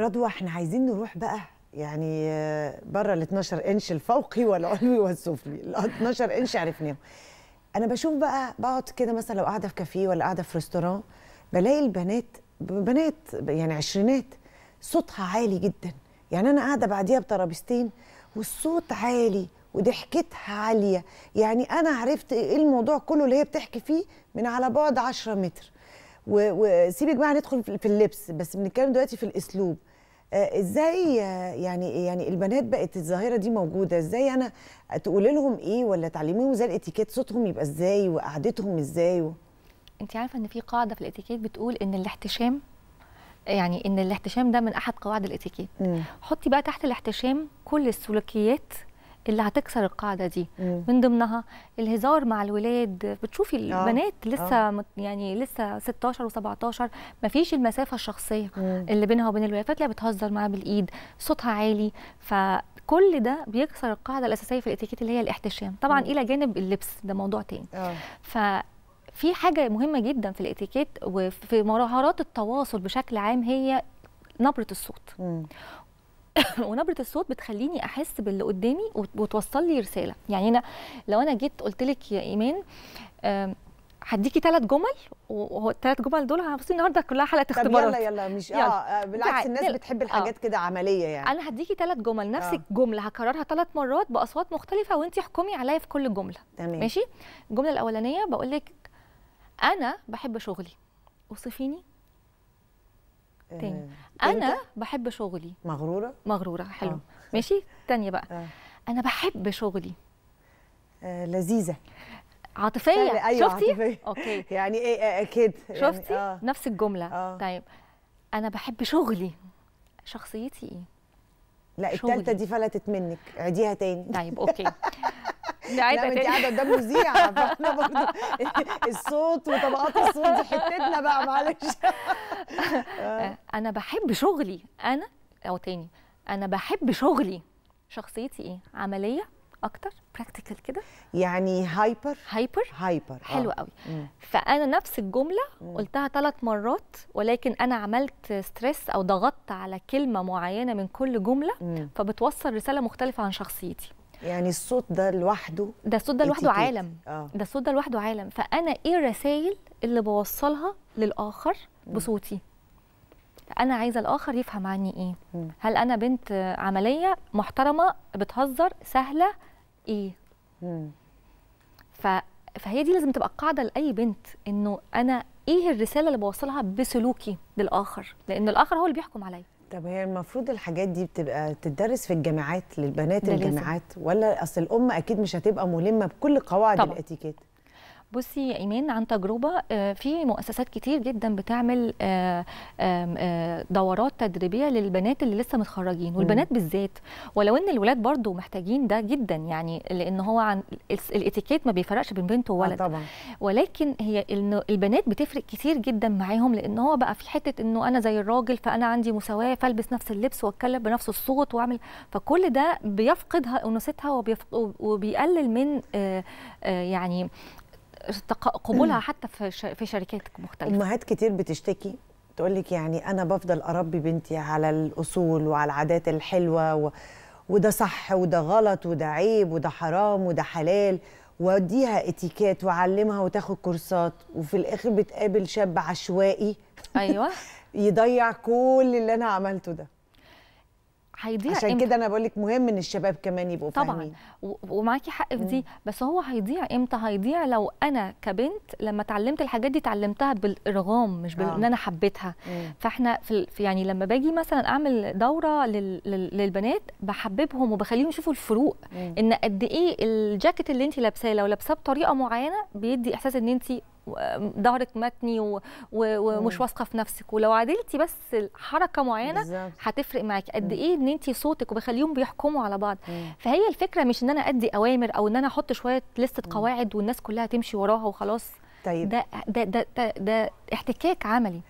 رضوى احنا عايزين نروح بقى يعني آه، بره ال 12 انش الفوقي والعلوي والسفلي ال 12 انش عرفناهم انا بشوف بقى بقعد كده مثلا لو قاعده في كافيه ولا قاعده في ريستوران بلاقي البنات بنات يعني عشرينات صوتها عالي جدا يعني انا قاعده بعديها بترابيزتين والصوت عالي وضحكتها عاليه يعني انا عرفت ايه الموضوع كله اللي هي بتحكي فيه من على بعد 10 متر وسيبك بقى جماعه ندخل في اللبس بس بنتكلم دلوقتي في الاسلوب آه، ازاي يعني يعني البنات بقت الظاهره دي موجوده ازاي انا تقول لهم ايه ولا تعلميهم ازاي الاتيكيت صوتهم يبقى ازاي وقعدتهم ازاي و... انت عارفه ان في قاعده في الاتيكيت بتقول ان الاحتشام يعني ان الاحتشام ده من احد قواعد الاتيكيت حطي بقى تحت الاحتشام كل السلوكيات اللي هتكسر القاعده دي مم. من ضمنها الهزار مع الولاد بتشوفي آه. البنات لسه أوه. يعني لسه 16 و17 ما فيش المسافه الشخصيه مم. اللي بينها وبين الولاد فتلاقيها بتهزر معاها بالايد صوتها عالي ف كل ده بيكسر القاعده الاساسيه في الاتيكيت اللي هي الاحتشام طبعا مم. الى جانب اللبس ده موضوع تاني آه. في حاجه مهمه جدا في الاتيكيت وفي مهارات التواصل بشكل عام هي نبره الصوت مم. ونبره الصوت بتخليني احس باللي قدامي وتوصل لي رساله يعني انا لو انا جيت قلت لك يا ايمان هديكي ثلاث جمل والثلاث جمل دول بصي النهارده كلها حلقه اختبارات يلا يلا مش يلا. اه, آه، بالعكس الناس بتحب آه. الحاجات آه. كده عمليه يعني انا هديكي ثلاث جمل نفس آه. الجمله هكررها ثلاث مرات باصوات مختلفه وانت احكمي عليا في كل جمله تمام ماشي الجمله الاولانيه بقول لك انا بحب شغلي اوصفيني تاني آه. انا بحب شغلي مغروره مغروره حلو آه. ماشي تانية بقى آه. انا بحب شغلي آه لذيذه عاطفيه يعني، أيوة شفتي عاطفية. اوكي يعني ايه, إيه، اكيد يعني، شفتي يعني آه. نفس الجمله آه. طيب انا بحب شغلي شخصيتي ايه لا الثالثه دي فلتت منك عديها تاني طيب اوكي لا انت قاعده قدام مذيع فاحنا برضه الصوت وطبقات الصوت دي حتتنا بقى معلش انا بحب شغلي انا او تاني انا بحب شغلي شخصيتي ايه عمليه اكتر براكتيكال كده يعني هايبر هايبر هايبر حلو آه. قوي مم. فانا نفس الجمله مم. قلتها ثلاث مرات ولكن انا عملت ستريس او ضغطت على كلمه معينه من كل جمله مم. فبتوصل رساله مختلفه عن شخصيتي يعني الصوت ده لوحده ده الصوت ده لوحده عالم آه. ده الصوت ده لوحده عالم فانا ايه الرسائل اللي بوصلها للاخر بصوتي انا عايزه الاخر يفهم عني ايه م. هل انا بنت عمليه محترمه بتهزر سهله ايه ف فهي دي لازم تبقى قاعده لاي بنت انه انا ايه الرساله اللي بوصلها بسلوكي للاخر لان الاخر هو اللي بيحكم عليا طب هي المفروض الحاجات دي بتبقى تدرس في الجامعات للبنات الجامعات ولا اصل الام اكيد مش هتبقى ملمه بكل قواعد الاتيكيت بصي يا ايمان عن تجربه آه، في مؤسسات كتير جدا بتعمل آه، آه، دورات تدريبيه للبنات اللي لسه متخرجين والبنات بالذات ولو ان الولاد برضو محتاجين ده جدا يعني لان هو عن الاتيكيت ما بيفرقش بين بنت وولد طبعا. ولكن هي البنات بتفرق كتير جدا معاهم لان هو بقى في حته انه انا زي الراجل فانا عندي مساواه فالبس نفس اللبس واتكلم بنفس الصوت واعمل فكل ده بيفقدها انوثتها وبيقلل من يعني قبولها حتى في شركات مختلفه امهات كتير بتشتكي تقول لك يعني انا بفضل اربي بنتي على الاصول وعلى العادات الحلوه و... وده صح وده غلط وده عيب وده حرام وده حلال واديها اتيكيت واعلمها وتاخد كورسات وفي الاخر بتقابل شاب عشوائي ايوه يضيع كل اللي انا عملته ده هيضيع عشان كده انا بقول لك مهم ان الشباب كمان يبقوا طبعا ومعاكي حق في دي بس هو هيضيع امتى هيضيع لو انا كبنت لما اتعلمت الحاجات دي اتعلمتها بالارغام مش بال... آه. ان انا حبيتها فاحنا في يعني لما باجي مثلا اعمل دوره لل... للبنات بحببهم وبخليهم يشوفوا الفروق مم. ان قد ايه الجاكيت اللي انت لابساه لو لابساه بطريقه معينه بيدي احساس ان انت ظهرك متني ومش واثقه في نفسك ولو عدلتي بس حركه معينه هتفرق معاكي قد ايه ان انت صوتك وبخليهم بيحكموا على بعض فهي الفكره مش ان انا ادي اوامر او ان انا احط شويه لسته قواعد والناس كلها تمشي وراها وخلاص طيب ده ده ده, ده, ده احتكاك عملي